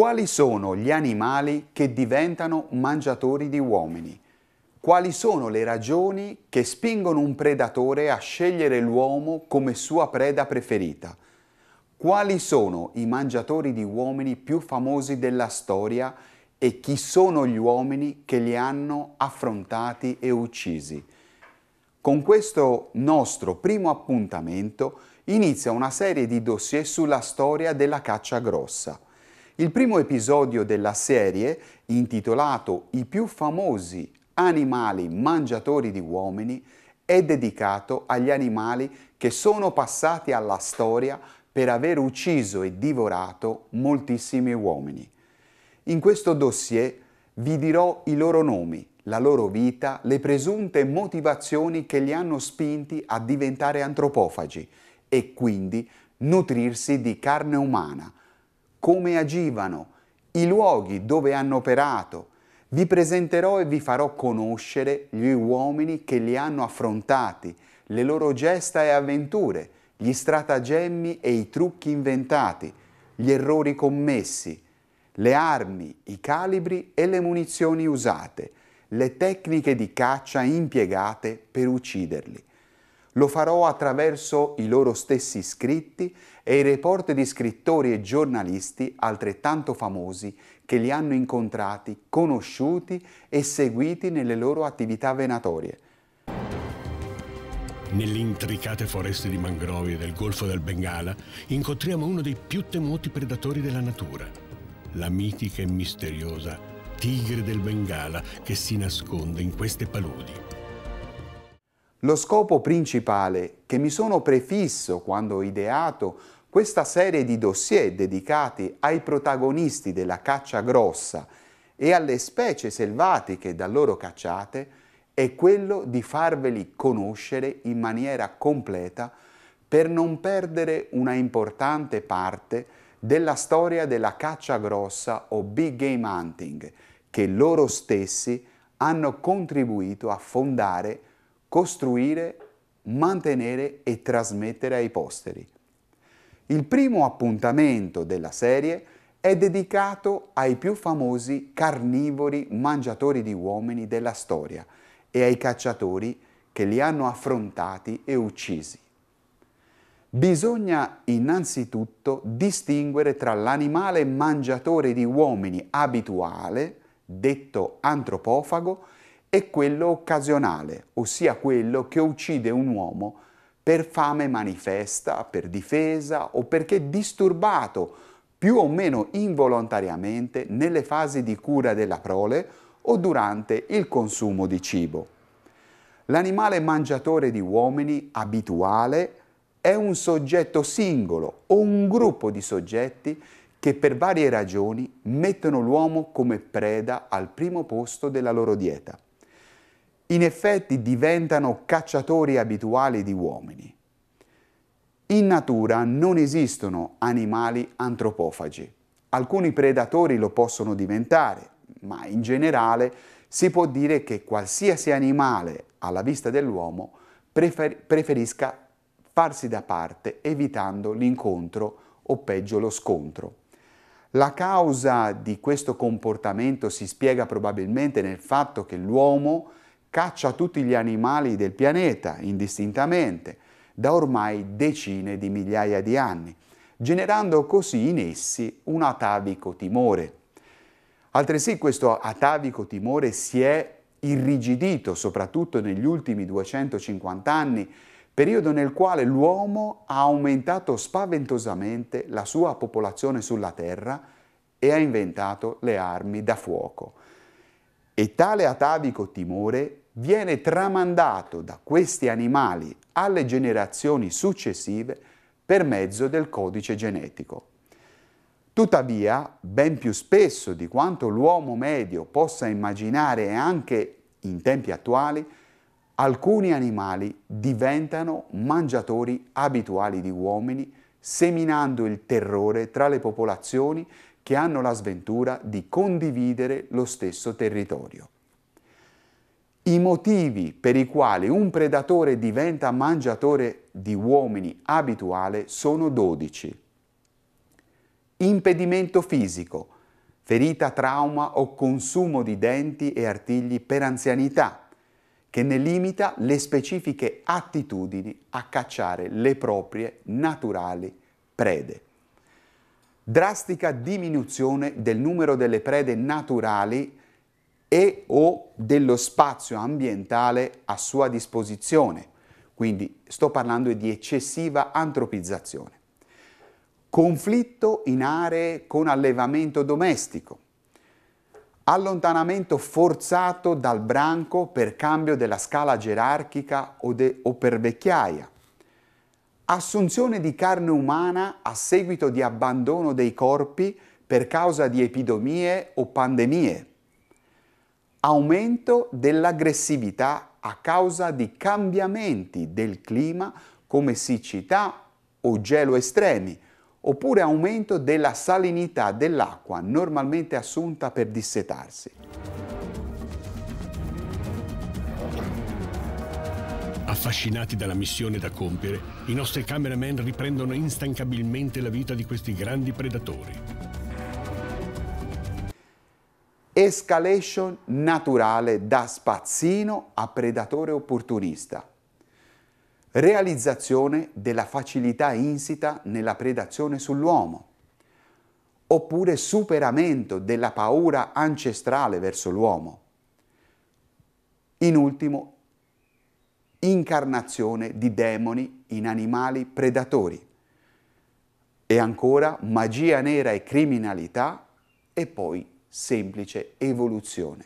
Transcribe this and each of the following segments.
Quali sono gli animali che diventano mangiatori di uomini? Quali sono le ragioni che spingono un predatore a scegliere l'uomo come sua preda preferita? Quali sono i mangiatori di uomini più famosi della storia e chi sono gli uomini che li hanno affrontati e uccisi? Con questo nostro primo appuntamento inizia una serie di dossier sulla storia della caccia grossa. Il primo episodio della serie, intitolato I più famosi animali mangiatori di uomini, è dedicato agli animali che sono passati alla storia per aver ucciso e divorato moltissimi uomini. In questo dossier vi dirò i loro nomi, la loro vita, le presunte motivazioni che li hanno spinti a diventare antropofagi e quindi nutrirsi di carne umana, come agivano, i luoghi dove hanno operato. Vi presenterò e vi farò conoscere gli uomini che li hanno affrontati, le loro gesta e avventure, gli stratagemmi e i trucchi inventati, gli errori commessi, le armi, i calibri e le munizioni usate, le tecniche di caccia impiegate per ucciderli. Lo farò attraverso i loro stessi scritti e i report di scrittori e giornalisti altrettanto famosi che li hanno incontrati, conosciuti e seguiti nelle loro attività venatorie. Nelle intricate foreste di mangrovie del Golfo del Bengala incontriamo uno dei più temuti predatori della natura, la mitica e misteriosa tigre del Bengala che si nasconde in queste paludi. Lo scopo principale che mi sono prefisso quando ho ideato questa serie di dossier dedicati ai protagonisti della caccia grossa e alle specie selvatiche da loro cacciate è quello di farveli conoscere in maniera completa per non perdere una importante parte della storia della caccia grossa o big game hunting che loro stessi hanno contribuito a fondare, costruire, mantenere e trasmettere ai posteri. Il primo appuntamento della serie è dedicato ai più famosi carnivori mangiatori di uomini della storia e ai cacciatori che li hanno affrontati e uccisi. Bisogna innanzitutto distinguere tra l'animale mangiatore di uomini abituale, detto antropofago, e quello occasionale, ossia quello che uccide un uomo per fame manifesta, per difesa o perché disturbato più o meno involontariamente nelle fasi di cura della prole o durante il consumo di cibo. L'animale mangiatore di uomini abituale è un soggetto singolo o un gruppo di soggetti che per varie ragioni mettono l'uomo come preda al primo posto della loro dieta in effetti diventano cacciatori abituali di uomini. In natura non esistono animali antropofagi. Alcuni predatori lo possono diventare, ma in generale si può dire che qualsiasi animale alla vista dell'uomo prefer- preferisca farsi da parte evitando l'incontro o peggio lo scontro. La causa di questo comportamento si spiega probabilmente nel fatto che l'uomo caccia tutti gli animali del pianeta indistintamente da ormai decine di migliaia di anni, generando così in essi un atavico timore. Altresì questo atavico timore si è irrigidito soprattutto negli ultimi 250 anni, periodo nel quale l'uomo ha aumentato spaventosamente la sua popolazione sulla Terra e ha inventato le armi da fuoco. E tale atavico timore viene tramandato da questi animali alle generazioni successive per mezzo del codice genetico. Tuttavia, ben più spesso di quanto l'uomo medio possa immaginare anche in tempi attuali, alcuni animali diventano mangiatori abituali di uomini, seminando il terrore tra le popolazioni che hanno la sventura di condividere lo stesso territorio i motivi per i quali un predatore diventa mangiatore di uomini abituale sono 12. Impedimento fisico, ferita, trauma o consumo di denti e artigli per anzianità, che ne limita le specifiche attitudini a cacciare le proprie naturali prede. Drastica diminuzione del numero delle prede naturali e o dello spazio ambientale a sua disposizione. Quindi sto parlando di eccessiva antropizzazione. Conflitto in aree con allevamento domestico. Allontanamento forzato dal branco per cambio della scala gerarchica o, o per vecchiaia. Assunzione di carne umana a seguito di abbandono dei corpi per causa di epidemie o pandemie aumento dell'aggressività a causa di cambiamenti del clima come siccità o gelo estremi, oppure aumento della salinità dell'acqua normalmente assunta per dissetarsi. Affascinati dalla missione da compiere, i nostri cameraman riprendono instancabilmente la vita di questi grandi predatori escalation naturale da spazzino a predatore opportunista, realizzazione della facilità insita nella predazione sull'uomo, oppure superamento della paura ancestrale verso l'uomo. In ultimo, incarnazione di demoni in animali predatori. E ancora magia nera e criminalità e poi semplice evoluzione.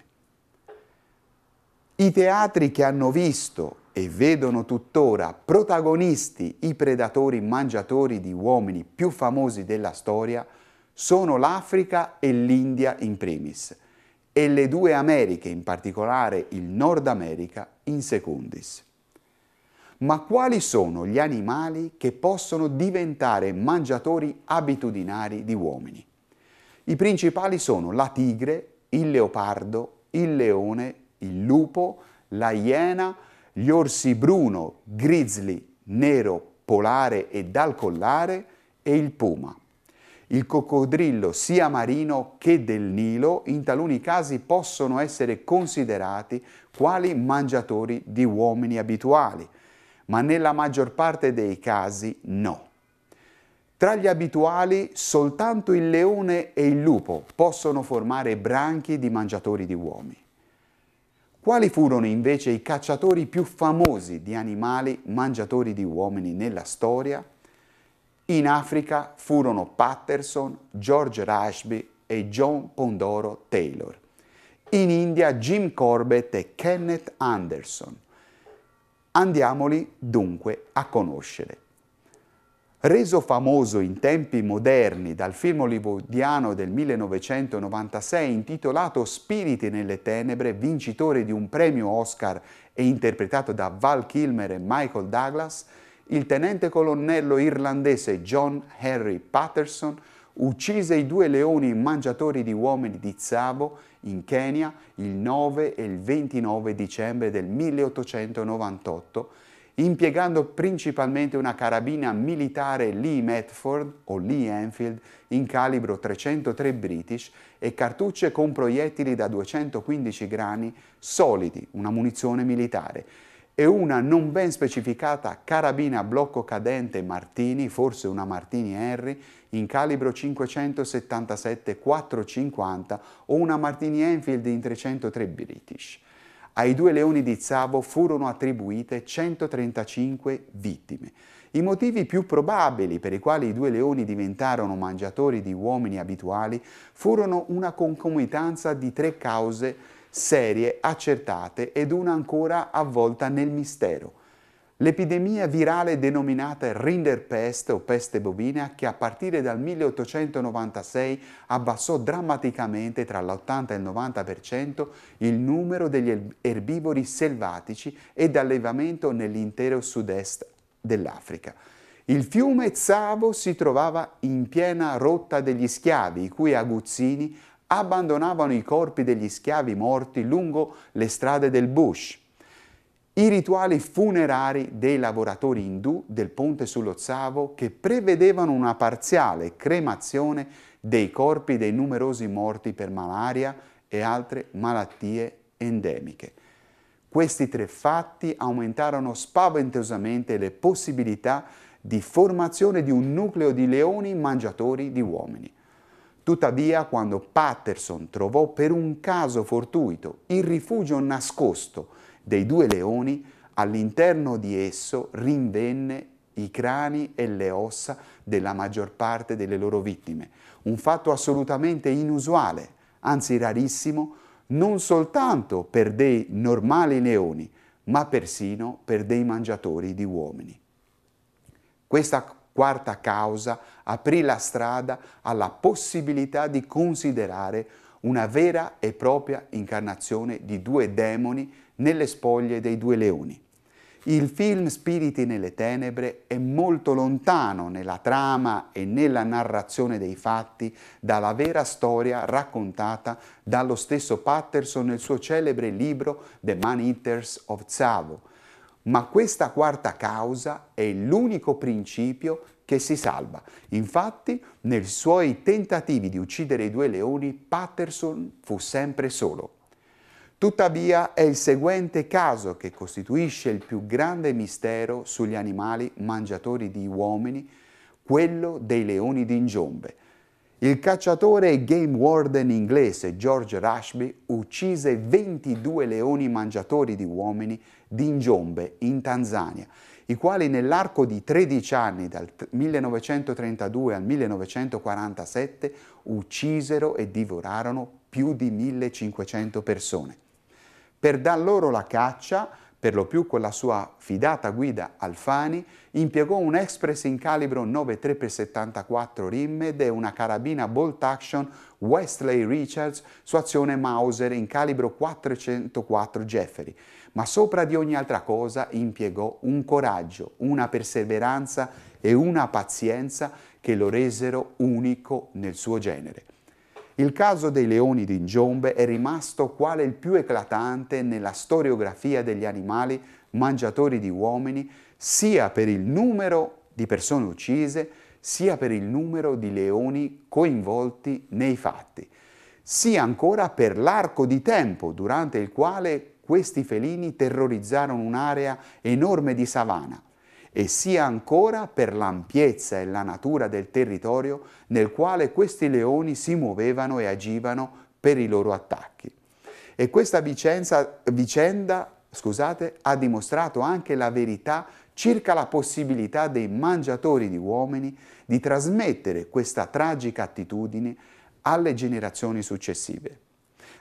I teatri che hanno visto e vedono tuttora protagonisti i predatori mangiatori di uomini più famosi della storia sono l'Africa e l'India in primis e le due Americhe, in particolare il Nord America, in secundis. Ma quali sono gli animali che possono diventare mangiatori abitudinari di uomini? I principali sono la tigre, il leopardo, il leone, il lupo, la iena, gli orsi bruno, grizzly, nero, polare e dal collare e il puma. Il coccodrillo sia marino che del Nilo in taluni casi possono essere considerati quali mangiatori di uomini abituali, ma nella maggior parte dei casi no. Tra gli abituali soltanto il leone e il lupo possono formare branchi di mangiatori di uomini. Quali furono invece i cacciatori più famosi di animali mangiatori di uomini nella storia? In Africa furono Patterson, George Rashby e John Pondoro Taylor. In India Jim Corbett e Kenneth Anderson. Andiamoli dunque a conoscere reso famoso in tempi moderni dal film hollywoodiano del 1996 intitolato Spiriti nelle tenebre, vincitore di un premio Oscar e interpretato da Val Kilmer e Michael Douglas, il tenente colonnello irlandese John Henry Patterson uccise i due leoni mangiatori di uomini di Zavo in Kenya il 9 e il 29 dicembre del 1898 impiegando principalmente una carabina militare Lee Metford o Lee Enfield in calibro 303 British e cartucce con proiettili da 215 grani solidi, una munizione militare, e una non ben specificata carabina blocco cadente Martini, forse una Martini Henry, in calibro 577-450 o una Martini Enfield in 303 British. Ai due leoni di Zavo furono attribuite 135 vittime. I motivi più probabili per i quali i due leoni diventarono mangiatori di uomini abituali furono una concomitanza di tre cause serie accertate ed una ancora avvolta nel mistero. L'epidemia virale denominata Rinderpest o peste bovina, che a partire dal 1896 abbassò drammaticamente tra l'80 e il 90% il numero degli er-, erbivori selvatici ed allevamento nell'intero sud-est dell'Africa. Il fiume Zavo si trovava in piena rotta degli schiavi, i cui aguzzini abbandonavano i corpi degli schiavi morti lungo le strade del Bush i rituali funerari dei lavoratori indù del ponte sullo Zavo che prevedevano una parziale cremazione dei corpi dei numerosi morti per malaria e altre malattie endemiche. Questi tre fatti aumentarono spaventosamente le possibilità di formazione di un nucleo di leoni mangiatori di uomini. Tuttavia, quando Patterson trovò per un caso fortuito il rifugio nascosto dei due leoni, all'interno di esso rinvenne i crani e le ossa della maggior parte delle loro vittime. Un fatto assolutamente inusuale, anzi rarissimo, non soltanto per dei normali leoni, ma persino per dei mangiatori di uomini. Questa quarta causa aprì la strada alla possibilità di considerare una vera e propria incarnazione di due demoni nelle spoglie dei due leoni. Il film Spiriti nelle tenebre è molto lontano nella trama e nella narrazione dei fatti dalla vera storia raccontata dallo stesso Patterson nel suo celebre libro The Man Eaters of Zavo. ma questa quarta causa è l'unico principio che si salva. Infatti, nei suoi tentativi di uccidere i due leoni, Patterson fu sempre solo. Tuttavia è il seguente caso che costituisce il più grande mistero sugli animali mangiatori di uomini, quello dei leoni d'ingiombe. Il cacciatore e game warden inglese George Rashby uccise 22 leoni mangiatori di uomini d'ingiombe in Tanzania, i quali nell'arco di 13 anni, dal 1932 al 1947, uccisero e divorarono più di 1500 persone per dar loro la caccia, per lo più con la sua fidata guida Alfani, impiegò un Express in calibro 9.3x74 Rimmed e una carabina bolt action Wesley Richards su azione Mauser in calibro 404 Jeffery, ma sopra di ogni altra cosa impiegò un coraggio, una perseveranza e una pazienza che lo resero unico nel suo genere. Il caso dei leoni di Giombe è rimasto quale il più eclatante nella storiografia degli animali mangiatori di uomini, sia per il numero di persone uccise, sia per il numero di leoni coinvolti nei fatti, sia ancora per l'arco di tempo durante il quale questi felini terrorizzarono un'area enorme di savana e sia ancora per l'ampiezza e la natura del territorio nel quale questi leoni si muovevano e agivano per i loro attacchi. E questa vicenza, vicenda scusate, ha dimostrato anche la verità circa la possibilità dei mangiatori di uomini di trasmettere questa tragica attitudine alle generazioni successive.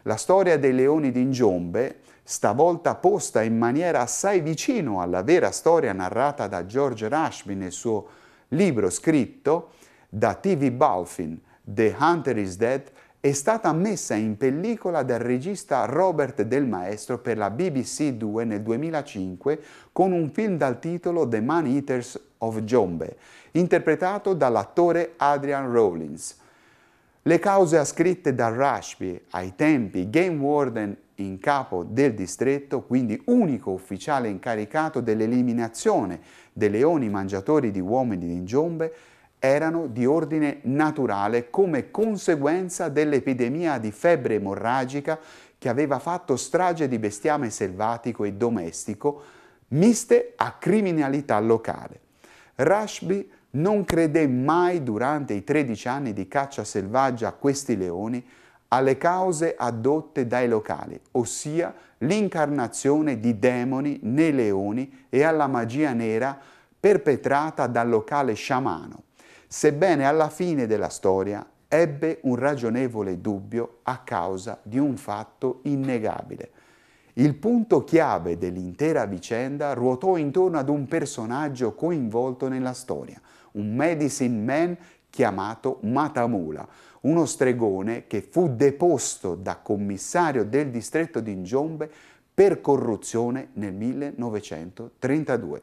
La storia dei leoni d'ingiombe stavolta posta in maniera assai vicino alla vera storia narrata da George Rashby nel suo libro scritto da T.V. Balfin, The Hunter is Dead, è stata messa in pellicola dal regista Robert Del Maestro per la BBC 2 nel 2005 con un film dal titolo The Man Eaters of Jombe, interpretato dall'attore Adrian Rawlins. Le cause ascritte da Rashby ai tempi Game Warden in capo del distretto, quindi unico ufficiale incaricato dell'eliminazione dei leoni mangiatori di uomini di ingiombe, erano di ordine naturale come conseguenza dell'epidemia di febbre emorragica che aveva fatto strage di bestiame selvatico e domestico, miste a criminalità locale. Rashbi non credé mai durante i 13 anni di caccia selvaggia a questi leoni, alle cause adotte dai locali, ossia l'incarnazione di demoni nei leoni e alla magia nera perpetrata dal locale sciamano, sebbene alla fine della storia ebbe un ragionevole dubbio a causa di un fatto innegabile. Il punto chiave dell'intera vicenda ruotò intorno ad un personaggio coinvolto nella storia, un medicine man chiamato Matamula, uno stregone che fu deposto da commissario del distretto di Ingiombe per corruzione nel 1932.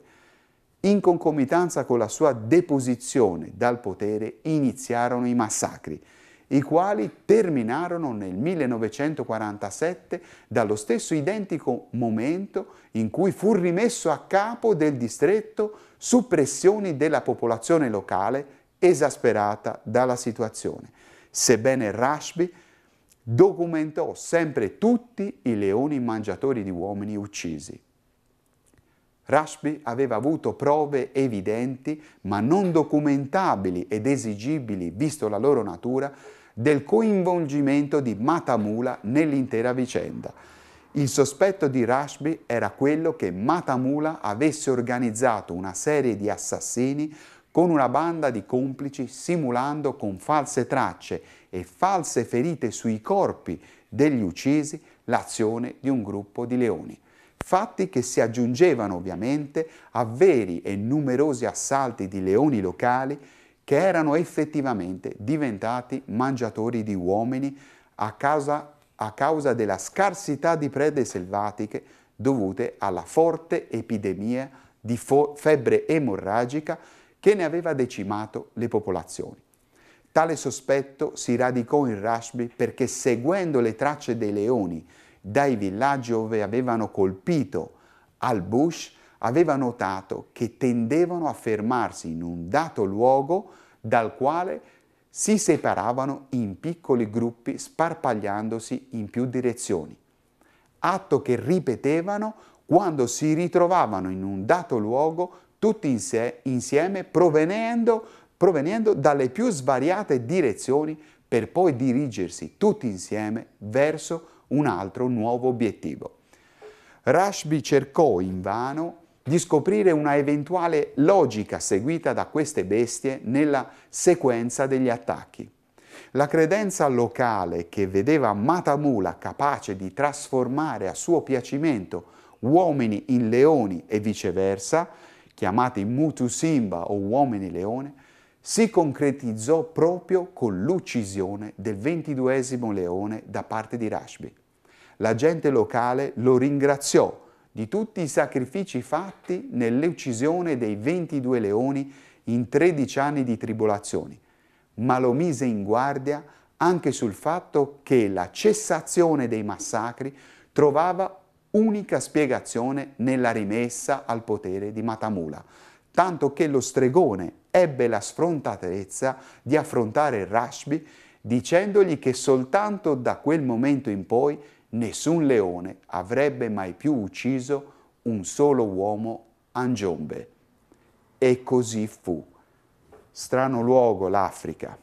In concomitanza con la sua deposizione dal potere iniziarono i massacri, i quali terminarono nel 1947 dallo stesso identico momento in cui fu rimesso a capo del distretto su pressioni della popolazione locale esasperata dalla situazione sebbene Rashbi documentò sempre tutti i leoni mangiatori di uomini uccisi. Rashbi aveva avuto prove evidenti, ma non documentabili ed esigibili, visto la loro natura, del coinvolgimento di Matamula nell'intera vicenda. Il sospetto di Rashbi era quello che Matamula avesse organizzato una serie di assassini con una banda di complici simulando con false tracce e false ferite sui corpi degli uccisi l'azione di un gruppo di leoni. Fatti che si aggiungevano ovviamente a veri e numerosi assalti di leoni locali che erano effettivamente diventati mangiatori di uomini a causa, a causa della scarsità di prede selvatiche dovute alla forte epidemia di fo- febbre emorragica che ne aveva decimato le popolazioni. Tale sospetto si radicò in Rashbi perché seguendo le tracce dei leoni dai villaggi dove avevano colpito al Bush, aveva notato che tendevano a fermarsi in un dato luogo dal quale si separavano in piccoli gruppi sparpagliandosi in più direzioni, atto che ripetevano quando si ritrovavano in un dato luogo tutti inse, insieme provenendo, provenendo dalle più svariate direzioni per poi dirigersi tutti insieme verso un altro nuovo obiettivo. Rashbi cercò invano di scoprire una eventuale logica seguita da queste bestie nella sequenza degli attacchi. La credenza locale che vedeva Matamula capace di trasformare a suo piacimento uomini in leoni e viceversa chiamati Mutu Simba o Uomini Leone, si concretizzò proprio con l'uccisione del ventiduesimo leone da parte di Rashbi. La gente locale lo ringraziò di tutti i sacrifici fatti nell'uccisione dei 22 leoni in 13 anni di tribolazioni, ma lo mise in guardia anche sul fatto che la cessazione dei massacri trovava unica spiegazione nella rimessa al potere di Matamula, tanto che lo stregone ebbe la sfrontatezza di affrontare Rashbi dicendogli che soltanto da quel momento in poi nessun leone avrebbe mai più ucciso un solo uomo angiombe. E così fu. Strano luogo l'Africa.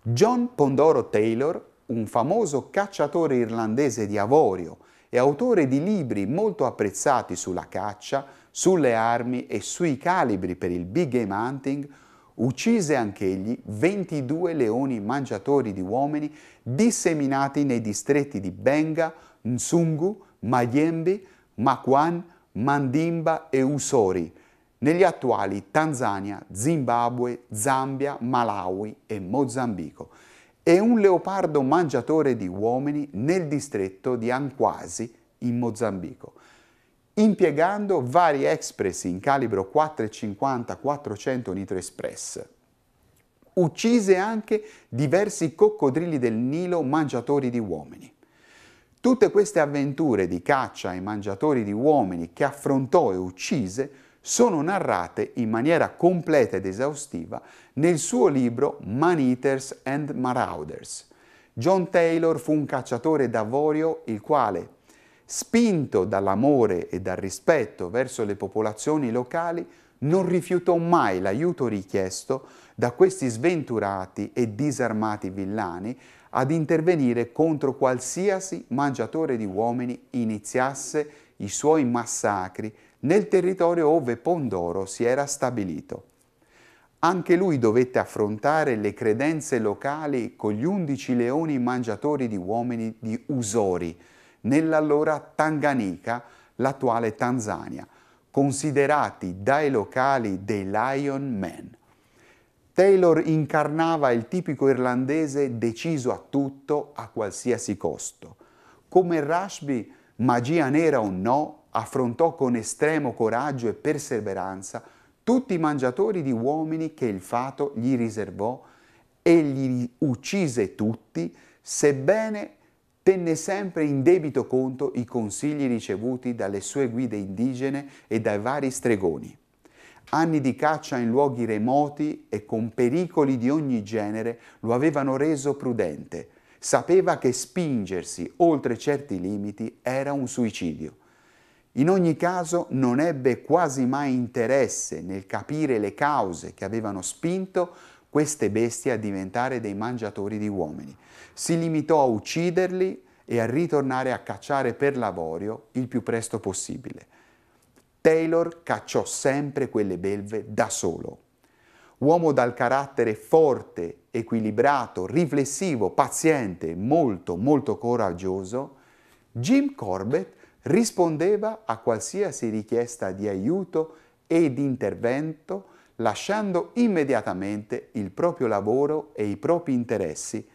John Pondoro Taylor, un famoso cacciatore irlandese di avorio è autore di libri molto apprezzati sulla caccia, sulle armi e sui calibri per il big game hunting, uccise anch'egli 22 leoni mangiatori di uomini disseminati nei distretti di Benga, Nsungu, Mayembe, Makwan, Mandimba e Usori, negli attuali Tanzania, Zimbabwe, Zambia, Malawi e Mozambico e un leopardo mangiatore di uomini nel distretto di Anquasi, in Mozambico, impiegando vari express in calibro 450-400 Nitro Express. Uccise anche diversi coccodrilli del Nilo mangiatori di uomini. Tutte queste avventure di caccia ai mangiatori di uomini che affrontò e uccise sono narrate in maniera completa ed esaustiva nel suo libro Man Eaters and Marauders. John Taylor fu un cacciatore d'avorio il quale, spinto dall'amore e dal rispetto verso le popolazioni locali, non rifiutò mai l'aiuto richiesto da questi sventurati e disarmati villani ad intervenire contro qualsiasi mangiatore di uomini iniziasse i suoi massacri nel territorio ove Pondoro si era stabilito. Anche lui dovette affrontare le credenze locali con gli undici leoni mangiatori di uomini di Usori, nell'allora Tanganica, l'attuale Tanzania, considerati dai locali dei Lion Men. Taylor incarnava il tipico irlandese deciso a tutto a qualsiasi costo. Come Rashby, magia nera o no, affrontò con estremo coraggio e perseveranza tutti i mangiatori di uomini che il fato gli riservò, e li uccise tutti, sebbene tenne sempre in debito conto i consigli ricevuti dalle sue guide indigene e dai vari stregoni. Anni di caccia in luoghi remoti e con pericoli di ogni genere lo avevano reso prudente. Sapeva che spingersi oltre certi limiti era un suicidio in ogni caso non ebbe quasi mai interesse nel capire le cause che avevano spinto queste bestie a diventare dei mangiatori di uomini. Si limitò a ucciderli e a ritornare a cacciare per lavorio il più presto possibile. Taylor cacciò sempre quelle belve da solo. Uomo dal carattere forte, equilibrato, riflessivo, paziente, molto molto coraggioso, Jim Corbett rispondeva a qualsiasi richiesta di aiuto e di intervento lasciando immediatamente il proprio lavoro e i propri interessi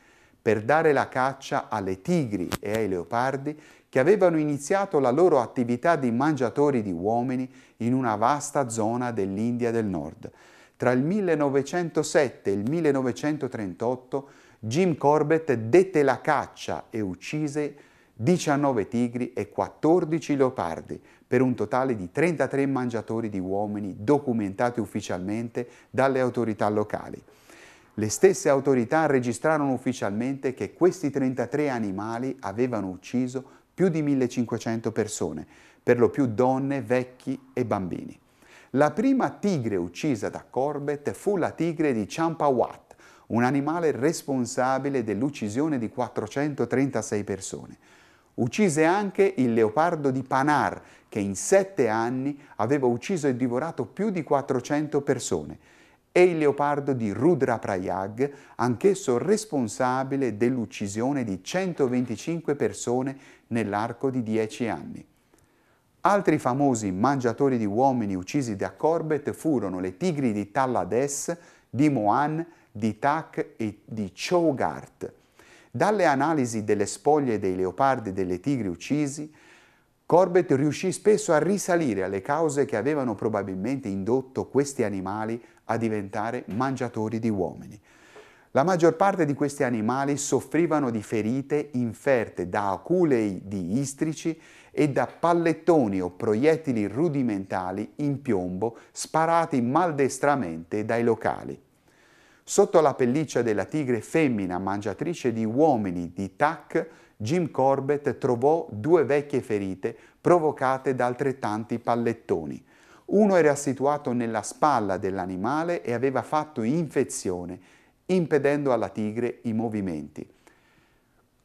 per dare la caccia alle tigri e ai leopardi che avevano iniziato la loro attività di mangiatori di uomini in una vasta zona dell'India del Nord. Tra il 1907 e il 1938 Jim Corbett dette la caccia e uccise 19 tigri e 14 leopardi, per un totale di 33 mangiatori di uomini documentati ufficialmente dalle autorità locali. Le stesse autorità registrarono ufficialmente che questi 33 animali avevano ucciso più di 1500 persone, per lo più donne, vecchi e bambini. La prima tigre uccisa da Corbett fu la tigre di Champawat, un animale responsabile dell'uccisione di 436 persone. Uccise anche il leopardo di Panar, che in sette anni aveva ucciso e divorato più di 400 persone, e il leopardo di Rudra Prayag, anch'esso responsabile dell'uccisione di 125 persone nell'arco di dieci anni. Altri famosi mangiatori di uomini uccisi da Corbett furono le tigri di Tallades, di Moan, di Tak e di Chogart. Dalle analisi delle spoglie dei leopardi e delle tigri uccisi, Corbett riuscì spesso a risalire alle cause che avevano probabilmente indotto questi animali a diventare mangiatori di uomini. La maggior parte di questi animali soffrivano di ferite inferte da aculei di istrici e da pallettoni o proiettili rudimentali in piombo sparati maldestramente dai locali. Sotto la pelliccia della tigre femmina mangiatrice di uomini di TAC, Jim Corbett trovò due vecchie ferite provocate da altrettanti pallettoni. Uno era situato nella spalla dell'animale e aveva fatto infezione, impedendo alla tigre i movimenti.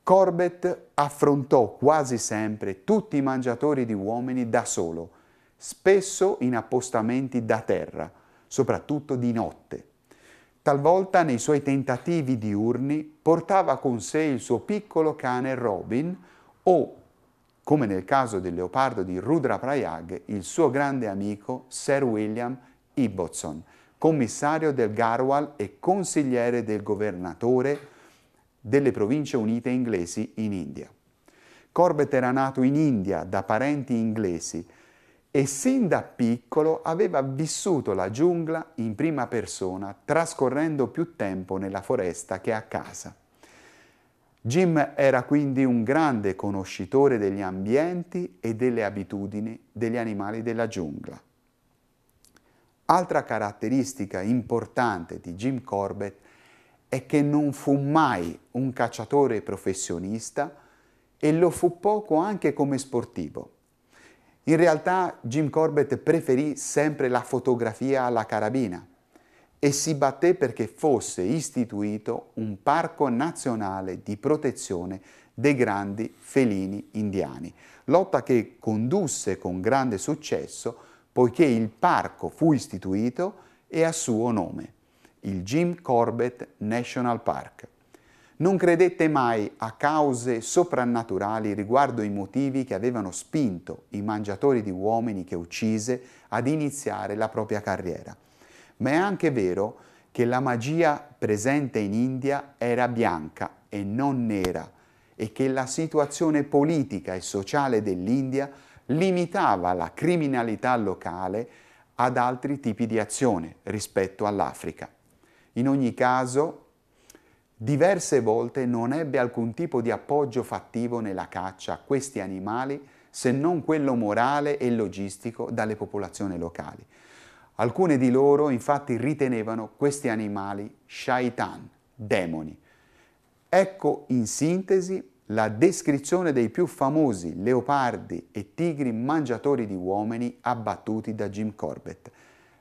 Corbett affrontò quasi sempre tutti i mangiatori di uomini da solo, spesso in appostamenti da terra, soprattutto di notte Talvolta nei suoi tentativi diurni portava con sé il suo piccolo cane Robin o, come nel caso del leopardo di Rudra Prayag, il suo grande amico Sir William Ibbotson, commissario del Garwal e consigliere del governatore delle province unite inglesi in India. Corbett era nato in India da parenti inglesi e sin da piccolo aveva vissuto la giungla in prima persona, trascorrendo più tempo nella foresta che a casa. Jim era quindi un grande conoscitore degli ambienti e delle abitudini degli animali della giungla. Altra caratteristica importante di Jim Corbett è che non fu mai un cacciatore professionista e lo fu poco anche come sportivo. In realtà Jim Corbett preferì sempre la fotografia alla carabina e si batté perché fosse istituito un parco nazionale di protezione dei grandi felini indiani, lotta che condusse con grande successo poiché il parco fu istituito e a suo nome, il Jim Corbett National Park. Non credette mai a cause soprannaturali riguardo i motivi che avevano spinto i mangiatori di uomini che uccise ad iniziare la propria carriera. Ma è anche vero che la magia presente in India era bianca e non nera e che la situazione politica e sociale dell'India limitava la criminalità locale ad altri tipi di azione rispetto all'Africa. In ogni caso, Diverse volte non ebbe alcun tipo di appoggio fattivo nella caccia a questi animali se non quello morale e logistico dalle popolazioni locali. Alcune di loro infatti ritenevano questi animali shaitan, demoni. Ecco in sintesi la descrizione dei più famosi leopardi e tigri mangiatori di uomini abbattuti da Jim Corbett,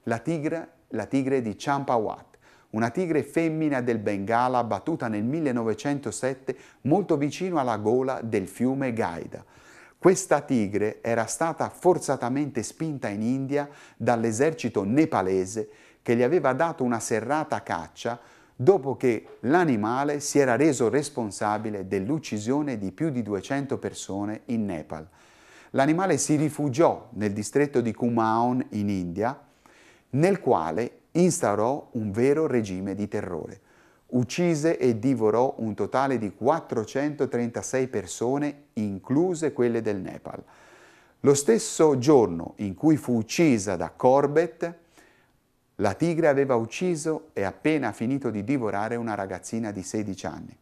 la tigre, la tigre di Champawat, una tigre femmina del Bengala battuta nel 1907 molto vicino alla gola del fiume Gaida. Questa tigre era stata forzatamente spinta in India dall'esercito nepalese che gli aveva dato una serrata caccia dopo che l'animale si era reso responsabile dell'uccisione di più di 200 persone in Nepal. L'animale si rifugiò nel distretto di Kumaon in India, nel quale instaurò un vero regime di terrore. Uccise e divorò un totale di 436 persone, incluse quelle del Nepal. Lo stesso giorno in cui fu uccisa da Corbett, la tigre aveva ucciso e appena finito di divorare una ragazzina di 16 anni.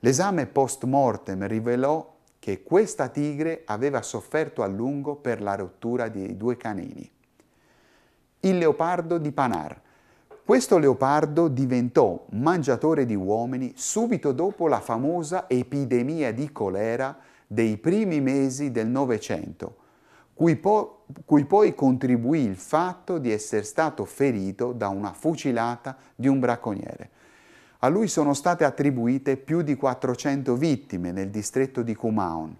L'esame post mortem rivelò che questa tigre aveva sofferto a lungo per la rottura dei due canini il leopardo di Panar. Questo leopardo diventò mangiatore di uomini subito dopo la famosa epidemia di colera dei primi mesi del Novecento, cui, po- cui, poi contribuì il fatto di essere stato ferito da una fucilata di un bracconiere. A lui sono state attribuite più di 400 vittime nel distretto di Kumaon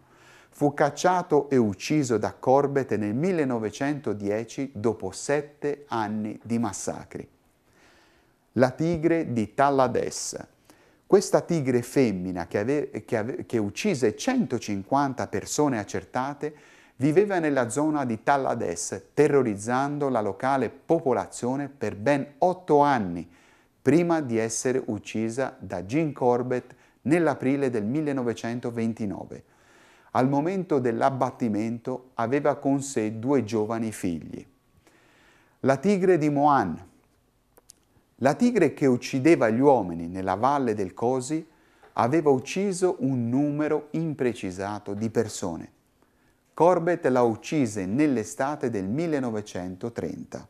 fu cacciato e ucciso da Corbett nel 1910 dopo sette anni di massacri. La tigre di Tallades. Questa tigre femmina che, ave- che, ave- che uccise 150 persone accertate viveva nella zona di Tallades, terrorizzando la locale popolazione per ben otto anni, prima di essere uccisa da Gene Corbett nell'aprile del 1929 al momento dell'abbattimento aveva con sé due giovani figli. La tigre di Moan. La tigre che uccideva gli uomini nella valle del Cosi aveva ucciso un numero imprecisato di persone. Corbett la uccise nell'estate del 1930.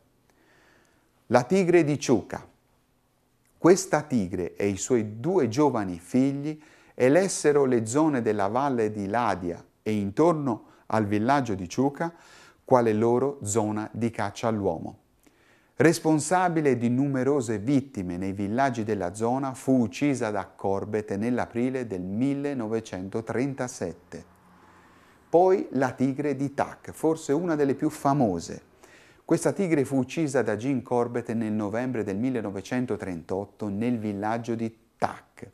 La tigre di Ciuca. Questa tigre e i suoi due giovani figli elessero le zone della valle di Ladia e intorno al villaggio di Ciuca quale loro zona di caccia all'uomo. Responsabile di numerose vittime nei villaggi della zona, fu uccisa da Corbete nell'aprile del 1937. Poi la tigre di Tac, forse una delle più famose. Questa tigre fu uccisa da Jim Corbett nel novembre del 1938 nel villaggio di Tac,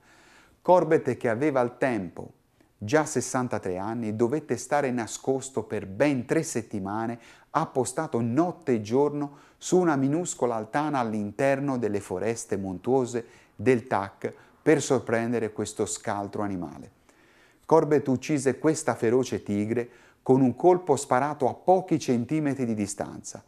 Corbett, che aveva al tempo già 63 anni, dovette stare nascosto per ben tre settimane, appostato notte e giorno su una minuscola altana all'interno delle foreste montuose del TAC per sorprendere questo scaltro animale. Corbett uccise questa feroce tigre con un colpo sparato a pochi centimetri di distanza.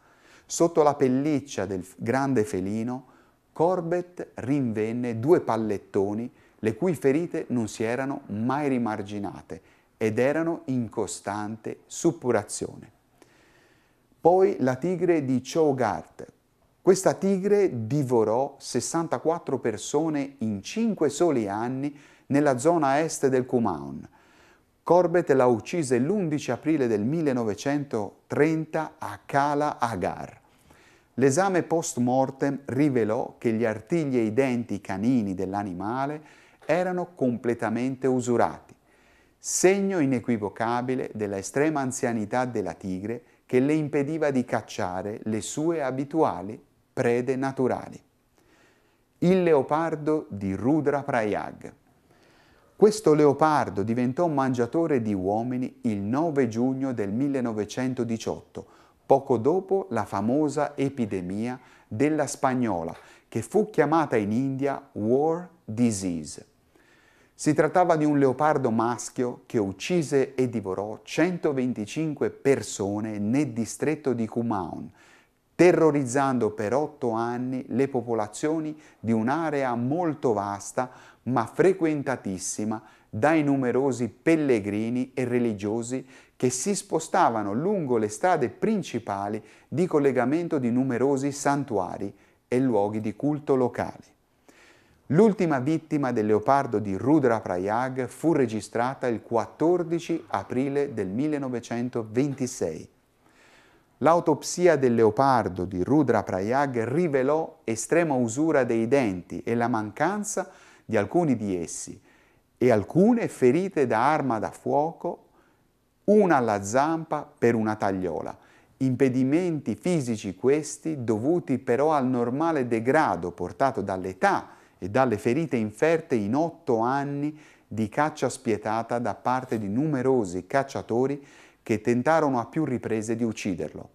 Sotto la pelliccia del grande felino, Corbett rinvenne due pallettoni le cui ferite non si erano mai rimarginate ed erano in costante suppurazione. Poi la tigre di Chogart. Questa tigre divorò 64 persone in 5 soli anni nella zona est del Kumaon. Corbett la uccise l'11 aprile del 1930 a Kala Agar. L'esame post mortem rivelò che gli artigli e i denti canini dell'animale erano completamente usurati, segno inequivocabile della estrema anzianità della tigre che le impediva di cacciare le sue abituali prede naturali. Il leopardo di Rudra Prayag. Questo leopardo diventò mangiatore di uomini il 9 giugno del 1918, poco dopo la famosa epidemia della spagnola, che fu chiamata in India War Disease. Si trattava di un leopardo maschio che uccise e divorò 125 persone nel distretto di Kumaon, terrorizzando per otto anni le popolazioni di un'area molto vasta ma frequentatissima dai numerosi pellegrini e religiosi che si spostavano lungo le strade principali di collegamento di numerosi santuari e luoghi di culto locali. L'ultima vittima del leopardo di Rudra Prayag fu registrata il 14 aprile del 1926. L'autopsia del leopardo di Rudra Prayag rivelò estrema usura dei denti e la mancanza di alcuni di essi e alcune ferite da arma da fuoco, una alla zampa per una tagliola. Impedimenti fisici questi dovuti però al normale degrado portato dall'età e dalle ferite inferte in otto anni di caccia spietata da parte di numerosi cacciatori che tentarono a più riprese di ucciderlo.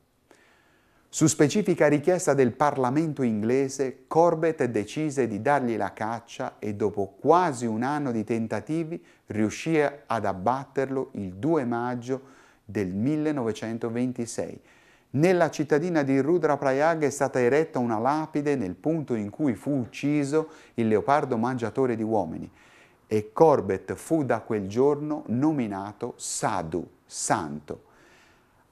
Su specifica richiesta del Parlamento inglese, Corbett decise di dargli la caccia e dopo quasi un anno di tentativi riuscì ad abbatterlo il 2 maggio del 1926 nella cittadina di Rudra Prayag è stata eretta una lapide nel punto in cui fu ucciso il leopardo mangiatore di uomini e Corbett fu da quel giorno nominato Sadhu, santo.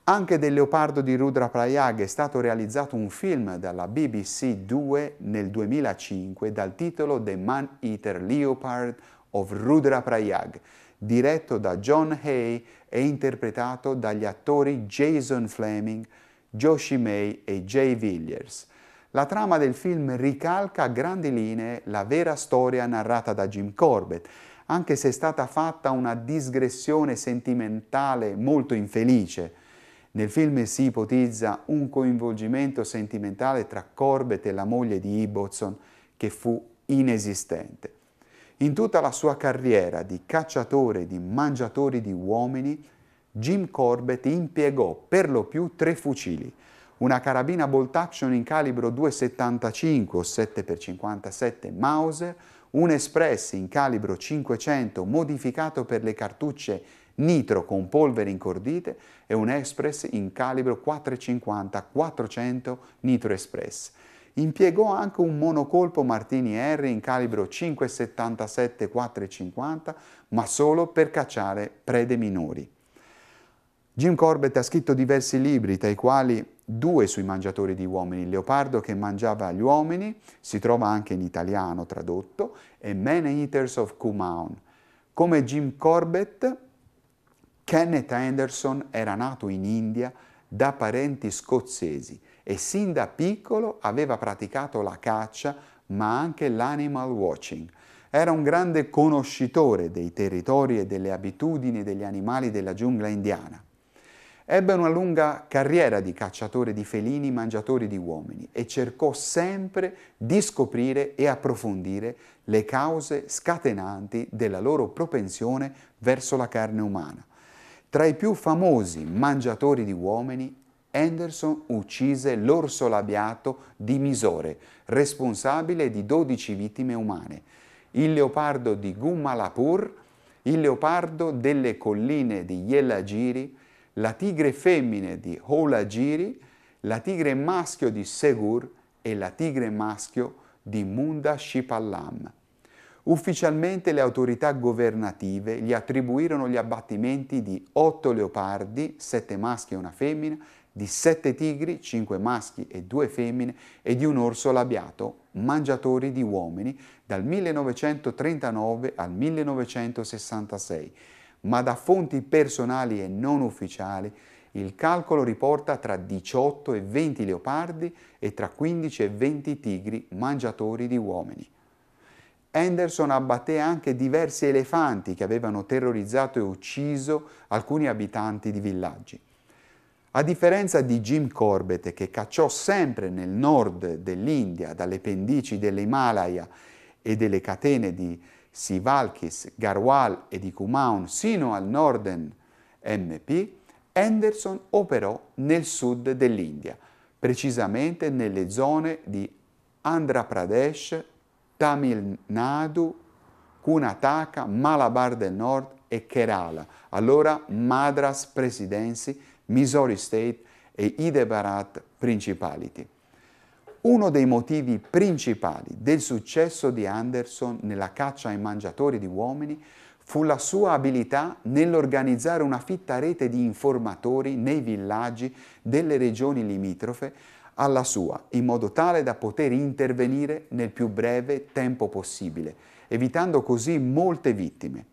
Anche del leopardo di Rudra Prayag è stato realizzato un film dalla BBC 2 nel 2005 dal titolo The Man Eater Leopard of Rudra Prayag, diretto da John Hay e interpretato dagli attori Jason Fleming, Joshi May e Jay Villiers. La trama del film ricalca a grandi linee la vera storia narrata da Jim Corbett, anche se è stata fatta una digressione sentimentale molto infelice. Nel film si ipotizza un coinvolgimento sentimentale tra Corbett e la moglie di Ibbotson che fu inesistente. In tutta la sua carriera di cacciatore di mangiatori di uomini, Jim Corbett impiegò per lo più tre fucili, una carabina bolt action in calibro 2,75 o 7x57 Mauser, un Espress in calibro 500 modificato per le cartucce nitro con polvere incordite e un Express in calibro 450-400 Nitro Express. Impiegò anche un monocolpo Martini R in calibro 577-450, ma solo per cacciare prede minori. Jim Corbett ha scritto diversi libri, tra i quali due sui mangiatori di uomini, Il leopardo che mangiava gli uomini, si trova anche in italiano tradotto, e Man Eaters of Kumaon. Come Jim Corbett, Kenneth Anderson era nato in India da parenti scozzesi e sin da piccolo aveva praticato la caccia ma anche l'animal watching. Era un grande conoscitore dei territori e delle abitudini degli animali della giungla indiana. Ebbe una lunga carriera di cacciatore di felini, mangiatori di uomini e cercò sempre di scoprire e approfondire le cause scatenanti della loro propensione verso la carne umana. Tra i più famosi mangiatori di uomini, Anderson uccise l'orso labiato di Misore, responsabile di 12 vittime umane, il leopardo di Gumalapur, il leopardo delle colline di Yellagiri, la tigre femmine di Houlagiri, la tigre maschio di Segur e la tigre maschio di Munda Shipallam. Ufficialmente le autorità governative gli attribuirono gli abbattimenti di otto leopardi, sette maschi e una femmina, di sette tigri, cinque maschi e due femmine e di un orso labiato, mangiatori di uomini, dal 1939 al 1966 ma da fonti personali e non ufficiali, il calcolo riporta tra 18 e 20 leopardi e tra 15 e 20 tigri mangiatori di uomini. Henderson abbatté anche diversi elefanti che avevano terrorizzato e ucciso alcuni abitanti di villaggi. A differenza di Jim Corbett, che cacciò sempre nel nord dell'India, dalle pendici dell'Himalaya e delle catene di Sivalkis, Garwal ed Icumaon sino al Norden MP, Anderson operò nel sud dell'India, precisamente nelle zone di Andhra Pradesh, Tamil Nadu, Kunataka, Malabar del Nord e Kerala, allora Madras Presidency, Missouri State e Hyderabad Principality uno dei motivi principali del successo di Anderson nella caccia ai mangiatori di uomini fu la sua abilità nell'organizzare una fitta rete di informatori nei villaggi delle regioni limitrofe alla sua, in modo tale da poter intervenire nel più breve tempo possibile, evitando così molte vittime.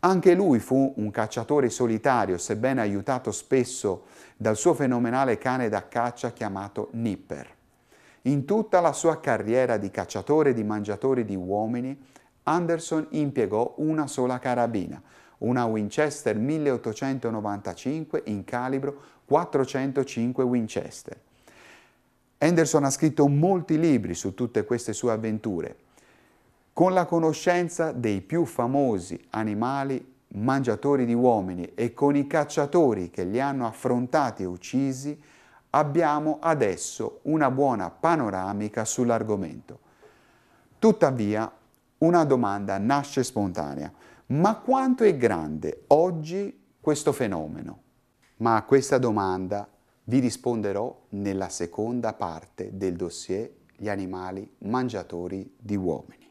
Anche lui fu un cacciatore solitario, sebbene aiutato spesso dal suo fenomenale cane da caccia chiamato Nipper. In tutta la sua carriera di cacciatore e di mangiatore di uomini, Anderson impiegò una sola carabina, una Winchester 1895 in calibro 405 Winchester. Anderson ha scritto molti libri su tutte queste sue avventure, con la conoscenza dei più famosi animali mangiatori di uomini e con i cacciatori che li hanno affrontati e uccisi, abbiamo adesso una buona panoramica sull'argomento. Tuttavia, una domanda nasce spontanea. Ma quanto è grande oggi questo fenomeno? Ma a questa domanda vi risponderò nella seconda parte del dossier Gli animali mangiatori di uomini.